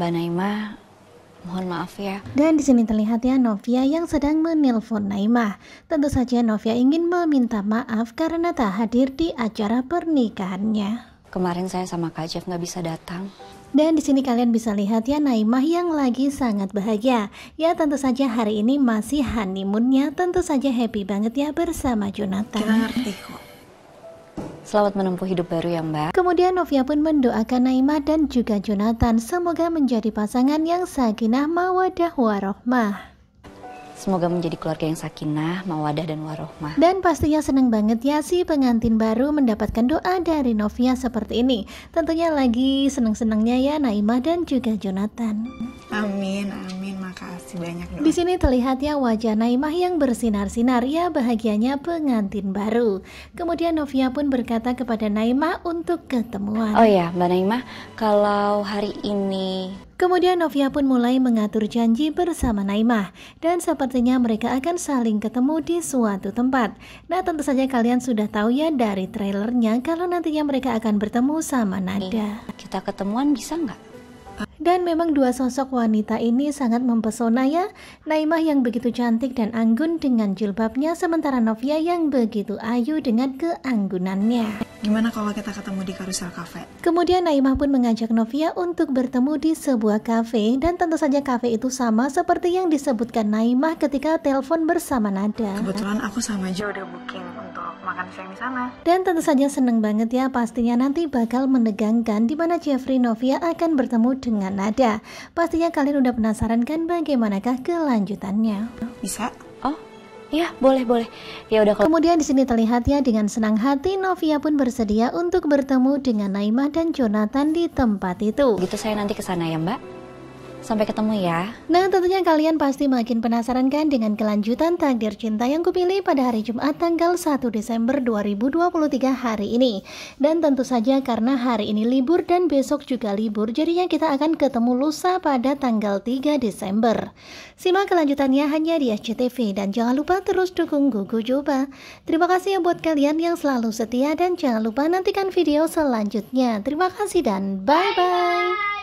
Mbak Naima, mohon maaf ya. Dan di sini terlihat ya Novia yang sedang menelpon Naima. Tentu saja Novia ingin meminta maaf karena tak hadir di acara pernikahannya. Kemarin saya sama Kak Jeff nggak bisa datang. Dan di sini kalian bisa lihat ya Naimah yang lagi sangat bahagia. Ya tentu saja hari ini masih honeymoonnya, tentu saja happy banget ya bersama Jonathan. Kita ngerti kok. Selamat menempuh hidup baru ya Mbak. Kemudian Novia pun mendoakan Naima dan juga Jonathan semoga menjadi pasangan yang sakinah mawadah warohmah. Semoga menjadi keluarga yang sakinah, mawadah, dan warohmah. Dan pastinya seneng banget ya si pengantin baru mendapatkan doa dari Novia seperti ini. Tentunya lagi seneng-senengnya ya Naima dan juga Jonathan. Amin, amin kasih banyak. Di sini terlihat ya wajah Naimah yang bersinar-sinar ya bahagianya pengantin baru. Kemudian Novia pun berkata kepada Naimah untuk ketemuan. Oh ya, Mbak Naimah, kalau hari ini Kemudian Novia pun mulai mengatur janji bersama Naimah dan sepertinya mereka akan saling ketemu di suatu tempat. Nah tentu saja kalian sudah tahu ya dari trailernya kalau nantinya mereka akan bertemu sama Nada. Kita ketemuan bisa nggak? Dan memang dua sosok wanita ini sangat mempesona ya. Naimah yang begitu cantik dan anggun dengan jilbabnya, sementara Novia yang begitu ayu dengan keanggunannya. Gimana kalau kita ketemu di Carousel Cafe? Kemudian Naimah pun mengajak Novia untuk bertemu di sebuah kafe dan tentu saja kafe itu sama seperti yang disebutkan Naimah ketika telepon bersama Nada. Kebetulan aku sama Jo udah booking untuk makan siang di sana. Dan tentu saja seneng banget ya pastinya nanti bakal menegangkan di mana Jeffrey Novia akan bertemu dengan Nada. Pastinya kalian udah penasaran kan bagaimanakah kelanjutannya? Bisa? Oh, Ya, boleh, boleh. Ya udah kalau... Kemudian di sini terlihat ya dengan senang hati Novia pun bersedia untuk bertemu dengan Naima dan Jonathan di tempat itu. Gitu saya nanti ke sana ya, Mbak. Sampai ketemu ya. Nah, tentunya kalian pasti makin penasaran kan dengan kelanjutan takdir cinta yang kupilih pada hari Jumat tanggal 1 Desember 2023 hari ini. Dan tentu saja karena hari ini libur dan besok juga libur, jadinya kita akan ketemu lusa pada tanggal 3 Desember. Simak kelanjutannya hanya di SCTV dan jangan lupa terus dukung Gugu Coba. Terima kasih ya buat kalian yang selalu setia dan jangan lupa nantikan video selanjutnya. Terima kasih dan bye-bye.